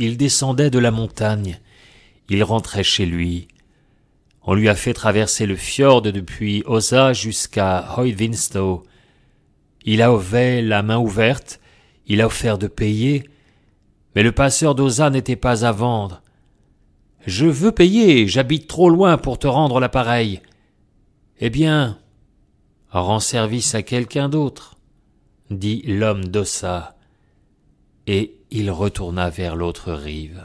il descendait de la montagne. Il rentrait chez lui. On lui a fait traverser le fjord depuis Osa jusqu'à Hoyvinstow. Il avait la main ouverte, il a offert de payer, mais le passeur d'Osa n'était pas à vendre. Je veux payer, j'habite trop loin pour te rendre l'appareil. Eh bien, rends service à quelqu'un d'autre, dit l'homme d'Osa. Et il retourna vers l'autre rive.